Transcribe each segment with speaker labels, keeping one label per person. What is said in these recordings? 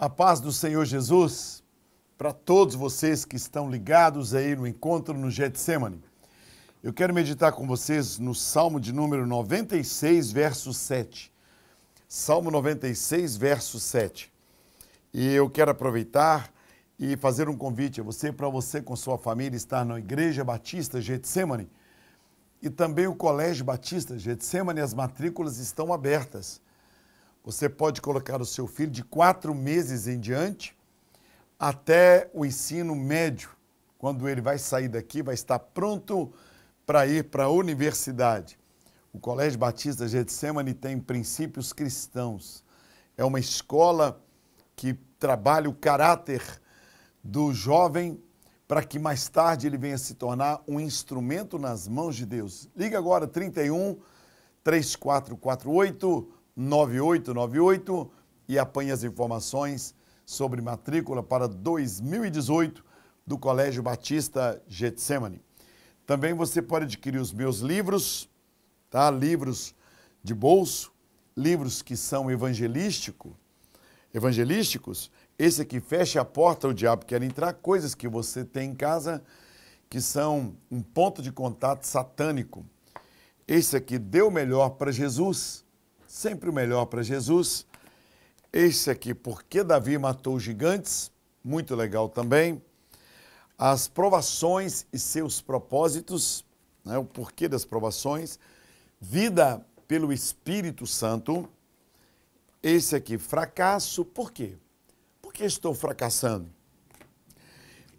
Speaker 1: A paz do Senhor Jesus para todos vocês que estão ligados aí no encontro no Getsemane. Eu quero meditar com vocês no Salmo de número 96, verso 7. Salmo 96, verso 7. E eu quero aproveitar e fazer um convite a você, para você com sua família estar na Igreja Batista Getsemane e também o Colégio Batista Getsemane, as matrículas estão abertas. Você pode colocar o seu filho de quatro meses em diante até o ensino médio. Quando ele vai sair daqui, vai estar pronto para ir para a universidade. O Colégio Batista Getsemane tem princípios cristãos. É uma escola que trabalha o caráter do jovem para que mais tarde ele venha se tornar um instrumento nas mãos de Deus. Liga agora 31 3448 9898 e apanhe as informações sobre matrícula para 2018 do Colégio Batista Getsemane. Também você pode adquirir os meus livros tá? livros de bolso, livros que são evangelístico, evangelísticos, esse aqui fecha a porta, o diabo quer entrar, coisas que você tem em casa que são um ponto de contato satânico. Esse aqui deu o melhor para Jesus, sempre o melhor para Jesus. Esse aqui, Por que Davi matou os gigantes? Muito legal também. As provações e seus propósitos, né? o porquê das provações. Vida pelo Espírito Santo, esse aqui, fracasso, por quê? Por que estou fracassando?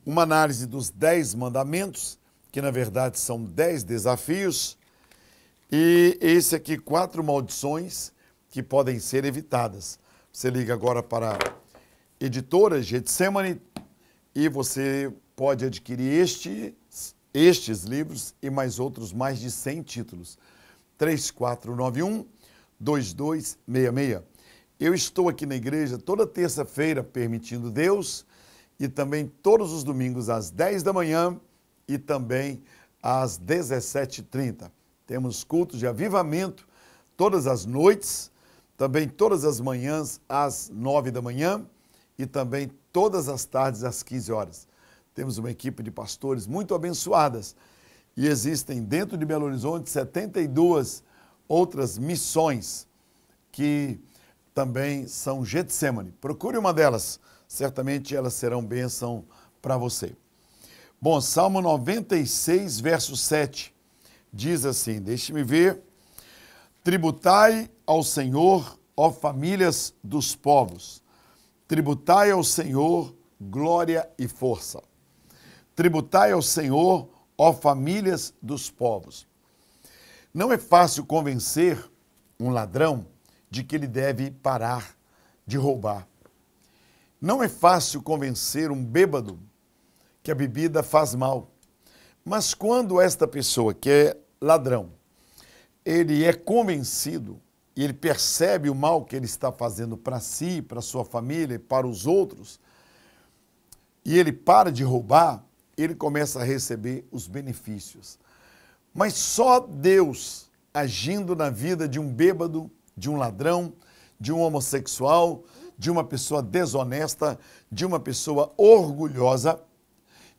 Speaker 1: Uma análise dos dez mandamentos, que na verdade são dez desafios, e esse aqui, quatro maldições que podem ser evitadas. Você liga agora para a editora Getsemane e você pode adquirir este, estes livros e mais outros mais de 100 títulos. 3491 2266. Eu estou aqui na igreja toda terça-feira, permitindo Deus, e também todos os domingos às 10 da manhã e também às 17h30. Temos cultos de avivamento todas as noites, também todas as manhãs às 9 da manhã e também todas as tardes às 15 horas. Temos uma equipe de pastores muito abençoadas e existem dentro de Belo Horizonte 72 outras missões que também são Getsemane. Procure uma delas, certamente elas serão bênção para você. Bom, Salmo 96, verso 7 diz assim: Deixe-me ver. Tributai ao Senhor, ó famílias dos povos. Tributai ao Senhor glória e força. Tributai ao Senhor ó famílias dos povos. Não é fácil convencer um ladrão de que ele deve parar de roubar. Não é fácil convencer um bêbado que a bebida faz mal. Mas quando esta pessoa que é ladrão, ele é convencido e ele percebe o mal que ele está fazendo para si, para sua família e para os outros, e ele para de roubar, ele começa a receber os benefícios. Mas só Deus agindo na vida de um bêbado, de um ladrão, de um homossexual, de uma pessoa desonesta, de uma pessoa orgulhosa,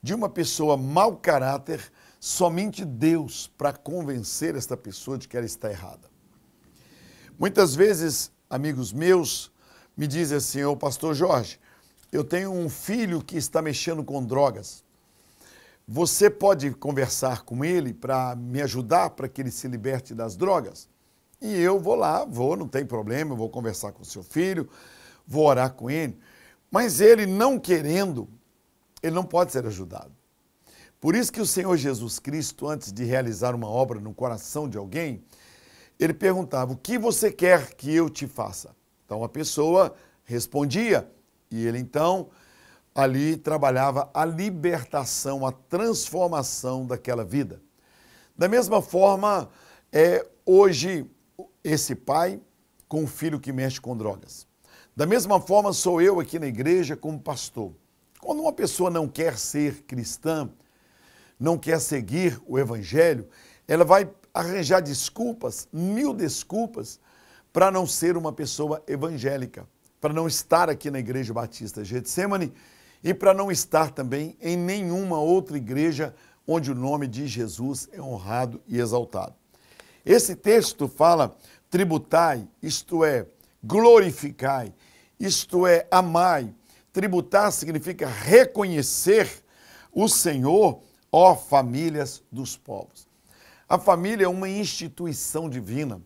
Speaker 1: de uma pessoa mau caráter, somente Deus para convencer esta pessoa de que ela está errada. Muitas vezes, amigos meus, me dizem assim, ô oh, pastor Jorge, eu tenho um filho que está mexendo com drogas. Você pode conversar com ele para me ajudar para que ele se liberte das drogas? E eu vou lá, vou, não tem problema, eu vou conversar com seu filho, vou orar com ele. Mas ele não querendo, ele não pode ser ajudado. Por isso que o Senhor Jesus Cristo, antes de realizar uma obra no coração de alguém, ele perguntava: O que você quer que eu te faça? Então a pessoa respondia, e ele então ali trabalhava a libertação, a transformação daquela vida. Da mesma forma, é hoje esse pai com o filho que mexe com drogas. Da mesma forma, sou eu aqui na igreja como pastor. Quando uma pessoa não quer ser cristã, não quer seguir o evangelho, ela vai arranjar desculpas, mil desculpas, para não ser uma pessoa evangélica, para não estar aqui na Igreja Batista Getsemane e para não estar também em nenhuma outra igreja onde o nome de Jesus é honrado e exaltado. Esse texto fala tributai, isto é, glorificai, isto é, amai. Tributar significa reconhecer o Senhor, ó famílias dos povos. A família é uma instituição divina.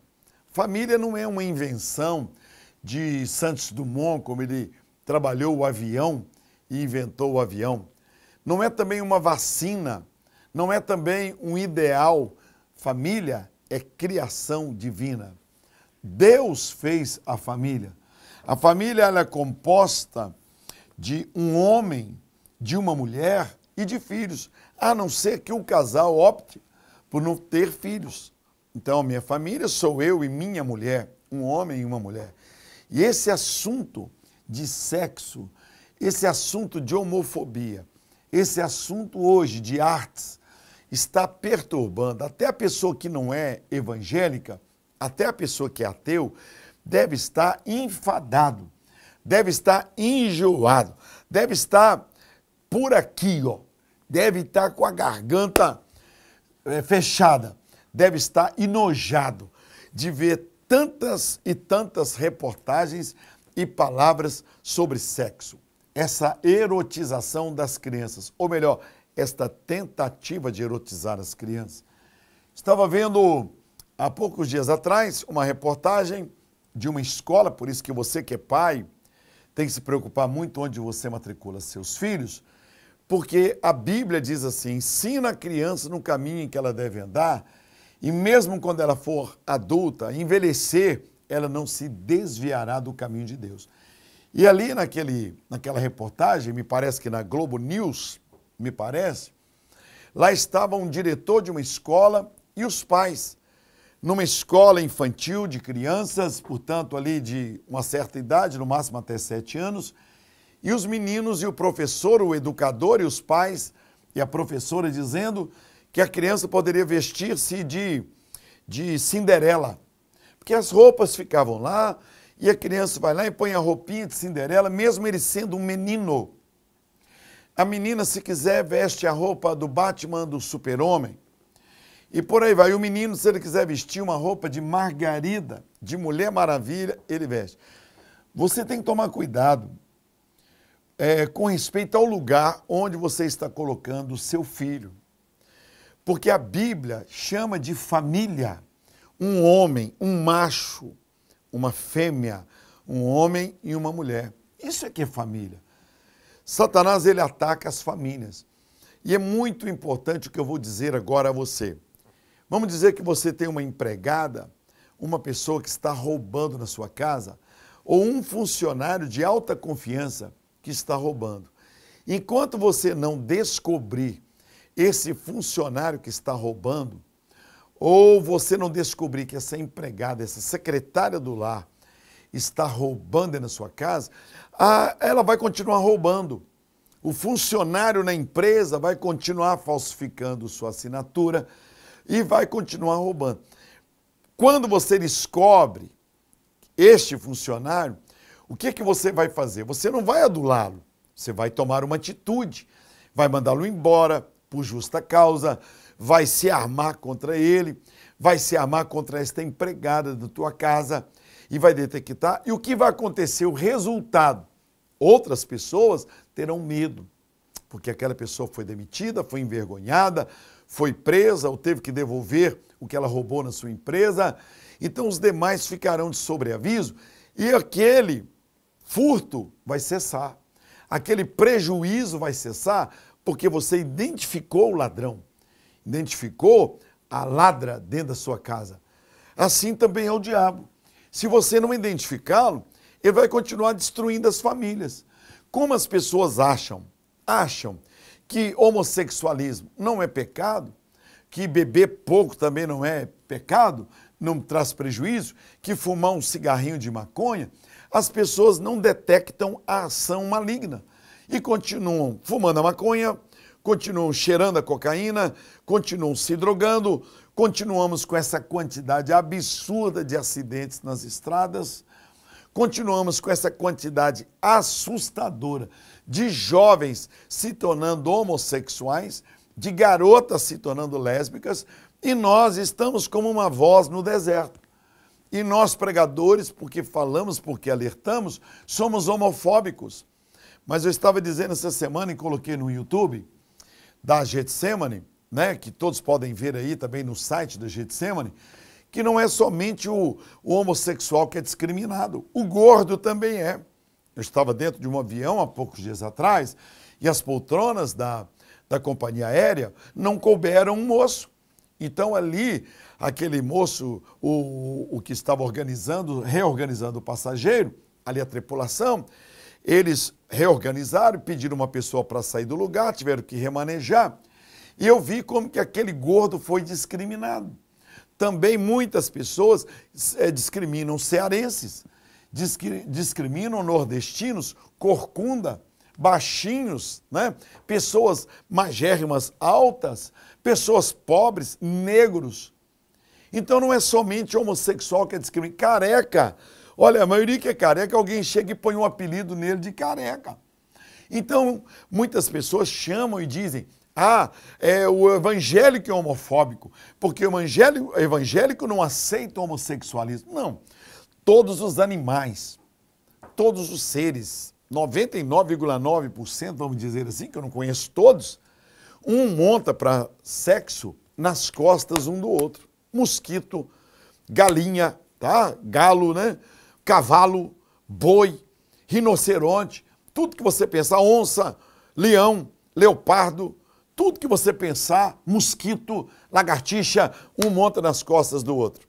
Speaker 1: Família não é uma invenção de Santos Dumont, como ele trabalhou o avião, e inventou o avião. Não é também uma vacina, não é também um ideal. Família é criação divina. Deus fez a família. A família é composta de um homem, de uma mulher e de filhos, a não ser que o casal opte por não ter filhos. Então, minha família sou eu e minha mulher, um homem e uma mulher. E esse assunto de sexo, esse assunto de homofobia, esse assunto hoje de artes, está perturbando. Até a pessoa que não é evangélica, até a pessoa que é ateu, deve estar enfadado, deve estar enjoado, deve estar por aqui, ó, deve estar com a garganta é, fechada, deve estar enojado de ver tantas e tantas reportagens e palavras sobre sexo essa erotização das crianças, ou melhor, esta tentativa de erotizar as crianças. Estava vendo há poucos dias atrás uma reportagem de uma escola, por isso que você que é pai tem que se preocupar muito onde você matricula seus filhos, porque a Bíblia diz assim: ensina a criança no caminho em que ela deve andar, e mesmo quando ela for adulta, envelhecer, ela não se desviará do caminho de Deus. E ali naquele, naquela reportagem, me parece que na Globo News, me parece, lá estava um diretor de uma escola e os pais, numa escola infantil de crianças, portanto ali de uma certa idade, no máximo até sete anos, e os meninos e o professor, o educador e os pais e a professora dizendo que a criança poderia vestir-se de, de Cinderela, porque as roupas ficavam lá, e a criança vai lá e põe a roupinha de Cinderela, mesmo ele sendo um menino. A menina, se quiser, veste a roupa do Batman, do Super-Homem. E por aí vai. o menino, se ele quiser vestir uma roupa de Margarida, de Mulher Maravilha, ele veste. Você tem que tomar cuidado é, com respeito ao lugar onde você está colocando o seu filho. Porque a Bíblia chama de família um homem, um macho, uma fêmea, um homem e uma mulher. Isso é que é família. Satanás ele ataca as famílias. E é muito importante o que eu vou dizer agora a você. Vamos dizer que você tem uma empregada, uma pessoa que está roubando na sua casa, ou um funcionário de alta confiança que está roubando. Enquanto você não descobrir esse funcionário que está roubando, ou você não descobrir que essa empregada, essa secretária do lar, está roubando na sua casa, ela vai continuar roubando. O funcionário na empresa vai continuar falsificando sua assinatura e vai continuar roubando. Quando você descobre este funcionário, o que, é que você vai fazer? Você não vai adulá-lo, você vai tomar uma atitude, vai mandá-lo embora por justa causa, vai se armar contra ele, vai se armar contra esta empregada da tua casa e vai detectar. E o que vai acontecer? O resultado. Outras pessoas terão medo, porque aquela pessoa foi demitida, foi envergonhada, foi presa ou teve que devolver o que ela roubou na sua empresa. Então os demais ficarão de sobreaviso e aquele furto vai cessar. Aquele prejuízo vai cessar porque você identificou o ladrão identificou a ladra dentro da sua casa. Assim também é o diabo. Se você não identificá-lo, ele vai continuar destruindo as famílias. Como as pessoas acham? Acham que homossexualismo não é pecado, que beber pouco também não é pecado, não traz prejuízo, que fumar um cigarrinho de maconha, as pessoas não detectam a ação maligna e continuam fumando a maconha, continuam cheirando a cocaína, continuam se drogando, continuamos com essa quantidade absurda de acidentes nas estradas, continuamos com essa quantidade assustadora de jovens se tornando homossexuais, de garotas se tornando lésbicas, e nós estamos como uma voz no deserto. E nós, pregadores, porque falamos, porque alertamos, somos homofóbicos. Mas eu estava dizendo essa semana e coloquei no YouTube da Getsemane, né, que todos podem ver aí também no site da Getsemane, que não é somente o, o homossexual que é discriminado, o gordo também é. Eu estava dentro de um avião há poucos dias atrás e as poltronas da, da companhia aérea não couberam um moço. Então ali, aquele moço, o, o que estava organizando, reorganizando o passageiro, ali a tripulação, eles reorganizaram, pediram uma pessoa para sair do lugar, tiveram que remanejar. E eu vi como que aquele gordo foi discriminado. Também muitas pessoas é, discriminam cearenses, discriminam nordestinos, corcunda, baixinhos, né? pessoas magérrimas altas, pessoas pobres, negros. Então não é somente homossexual que é discriminado, careca Olha, a maioria que é careca, é alguém chega e põe um apelido nele de careca. Então, muitas pessoas chamam e dizem: ah, é, o evangélico é homofóbico, porque o evangélico, evangélico não aceita o homossexualismo. Não. Todos os animais, todos os seres, 99,9%, vamos dizer assim, que eu não conheço todos, um monta para sexo nas costas um do outro. Mosquito, galinha, tá? Galo, né? cavalo, boi, rinoceronte, tudo que você pensar, onça, leão, leopardo, tudo que você pensar, mosquito, lagartixa, um monta nas costas do outro.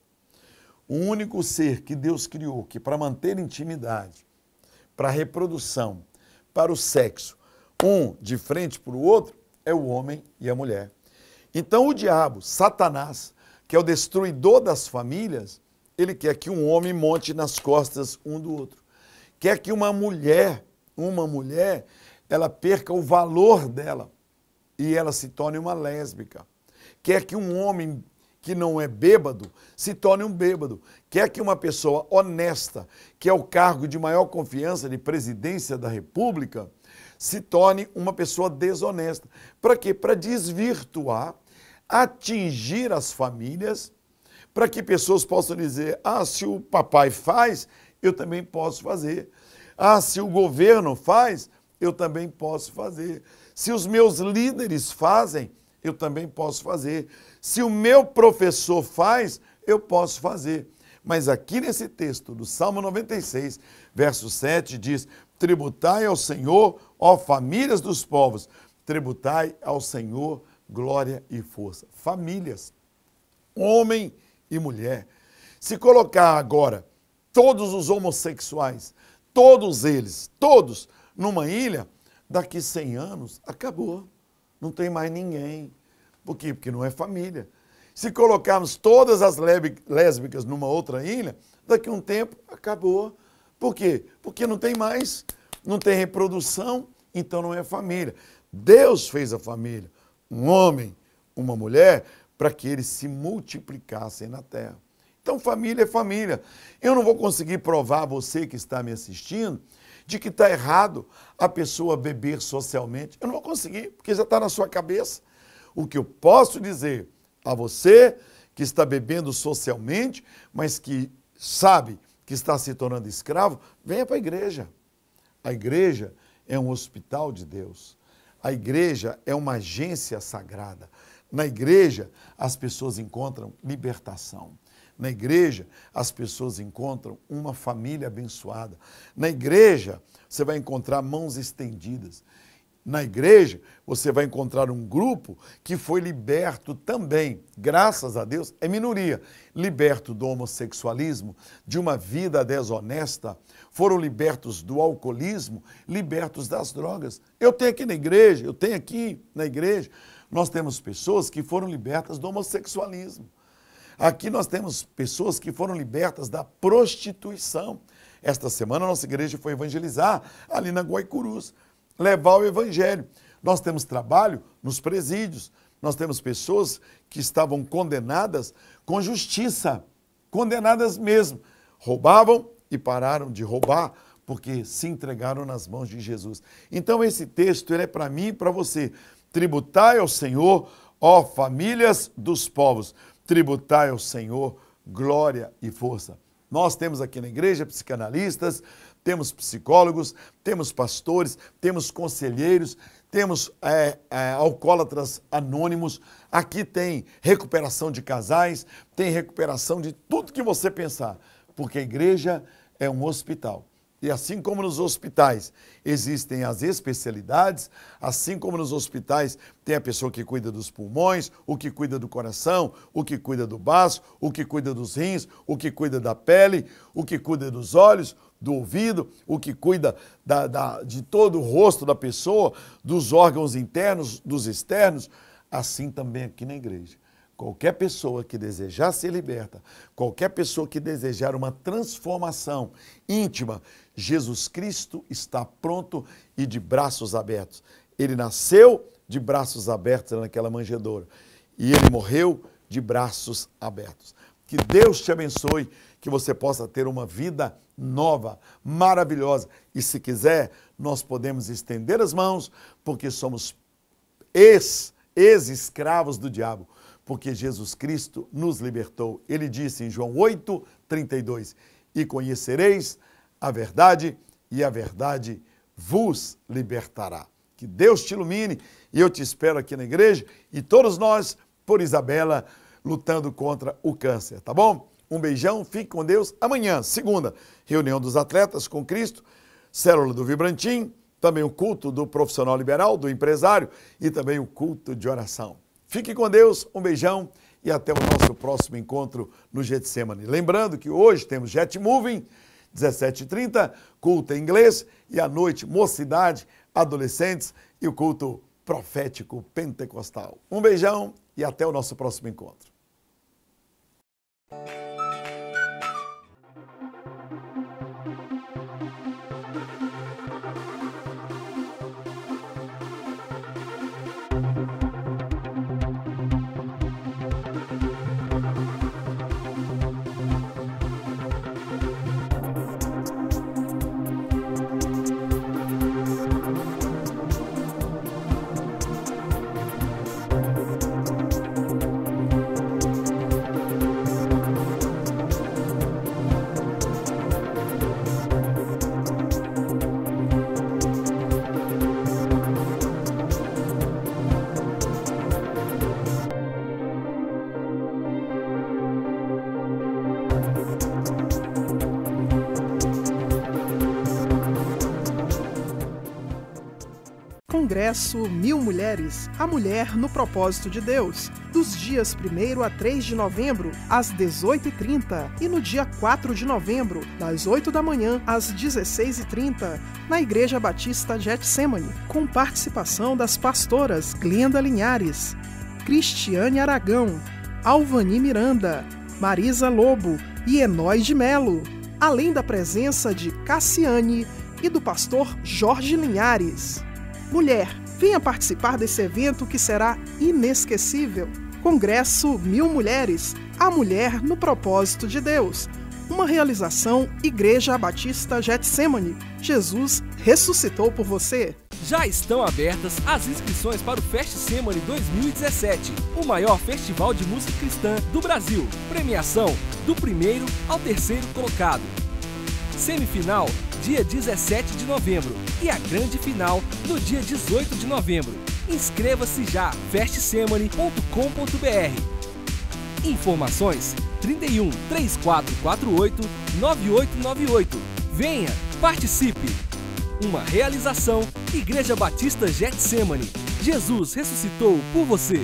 Speaker 1: O único ser que Deus criou que para manter intimidade, para reprodução, para o sexo, um de frente para o outro, é o homem e a mulher. Então o diabo, Satanás, que é o destruidor das famílias, ele quer que um homem monte nas costas um do outro. Quer que uma mulher, uma mulher, ela perca o valor dela e ela se torne uma lésbica. Quer que um homem que não é bêbado se torne um bêbado. Quer que uma pessoa honesta, que é o cargo de maior confiança de presidência da República, se torne uma pessoa desonesta. Para quê? Para desvirtuar, atingir as famílias para que pessoas possam dizer: ah, se o papai faz, eu também posso fazer. Ah, se o governo faz, eu também posso fazer. Se os meus líderes fazem, eu também posso fazer. Se o meu professor faz, eu posso fazer. Mas aqui nesse texto do Salmo 96, verso 7, diz: Tributai ao Senhor, ó famílias dos povos, tributai ao Senhor glória e força. Famílias, homem e mulher. Se colocar agora todos os homossexuais, todos eles, todos, numa ilha, daqui 100 anos, acabou. Não tem mais ninguém. Por quê? Porque não é família. Se colocarmos todas as lésbicas numa outra ilha, daqui a um tempo acabou. Por quê? Porque não tem mais, não tem reprodução, então não é família. Deus fez a família. Um homem, uma mulher, para que eles se multiplicassem na terra. Então, família é família. Eu não vou conseguir provar a você que está me assistindo de que está errado a pessoa beber socialmente. Eu não vou conseguir, porque já está na sua cabeça. O que eu posso dizer a você que está bebendo socialmente, mas que sabe que está se tornando escravo, venha para a igreja. A igreja é um hospital de Deus. A igreja é uma agência sagrada. Na igreja, as pessoas encontram libertação. Na igreja, as pessoas encontram uma família abençoada. Na igreja, você vai encontrar mãos estendidas. Na igreja, você vai encontrar um grupo que foi liberto também, graças a Deus, é minoria, liberto do homossexualismo, de uma vida desonesta, foram libertos do alcoolismo, libertos das drogas. Eu tenho aqui na igreja, eu tenho aqui na igreja nós temos pessoas que foram libertas do homossexualismo. Aqui nós temos pessoas que foram libertas da prostituição. Esta semana nossa igreja foi evangelizar ali na Guaicurus, levar o evangelho. Nós temos trabalho nos presídios. Nós temos pessoas que estavam condenadas com justiça, condenadas mesmo. Roubavam e pararam de roubar porque se entregaram nas mãos de Jesus. Então esse texto ele é para mim e para você. Tributai ao Senhor, ó famílias dos povos, tributai ao Senhor glória e força. Nós temos aqui na igreja psicanalistas, temos psicólogos, temos pastores, temos conselheiros, temos é, é, alcoólatras anônimos, aqui tem recuperação de casais, tem recuperação de tudo que você pensar, porque a igreja é um hospital. E assim como nos hospitais existem as especialidades, assim como nos hospitais tem a pessoa que cuida dos pulmões, o que cuida do coração, o que cuida do baço, o que cuida dos rins, o que cuida da pele, o que cuida dos olhos, do ouvido, o que cuida da, da, de todo o rosto da pessoa, dos órgãos internos, dos externos, assim também aqui na igreja. Qualquer pessoa que desejar ser liberta, qualquer pessoa que desejar uma transformação íntima, Jesus Cristo está pronto e de braços abertos. Ele nasceu de braços abertos naquela manjedoura e ele morreu de braços abertos. Que Deus te abençoe, que você possa ter uma vida nova, maravilhosa. E se quiser, nós podemos estender as mãos, porque somos ex-escravos ex do diabo porque Jesus Cristo nos libertou. Ele disse em João 8, 32: E conhecereis a verdade, e a verdade vos libertará. Que Deus te ilumine e eu te espero aqui na igreja e todos nós, por Isabela, lutando contra o câncer, tá bom? Um beijão, fique com Deus. Amanhã, segunda, reunião dos atletas com Cristo, célula do Vibrantim, também o culto do profissional liberal, do empresário e também o culto de oração. Fique com Deus, um beijão e até o nosso próximo encontro no Getsemane. Lembrando que hoje temos Jet Moving, 17h30, culto em inglês e à noite mocidade, adolescentes e o culto profético pentecostal. Um beijão e até o nosso próximo encontro. Congresso Mil Mulheres, a Mulher no Propósito de Deus, dos dias 1 a 3 de novembro, às 18h30, e no dia 4 de novembro, das 8 da manhã às 16h30, na Igreja Batista Getsemane, com participação das pastoras Glenda Linhares, Cristiane Aragão, Alvani Miranda, Marisa Lobo e Enói de Melo, além da presença de Cassiane e do pastor Jorge Linhares. Mulher, venha participar desse evento que será inesquecível. Congresso Mil Mulheres A Mulher no Propósito de Deus. Uma realização Igreja Batista Getsemane. Jesus ressuscitou por você. Já estão abertas as inscrições para o Fest Semane 2017, o maior festival de música cristã do Brasil. Premiação do primeiro ao terceiro colocado. Semifinal, dia 17 de novembro, e a grande final no dia 18 de novembro. Inscreva-se já festsemony.com.br. Informações 31 3448 9898. Venha, participe. Uma realização Igreja Batista Getsemane. Jesus ressuscitou por você.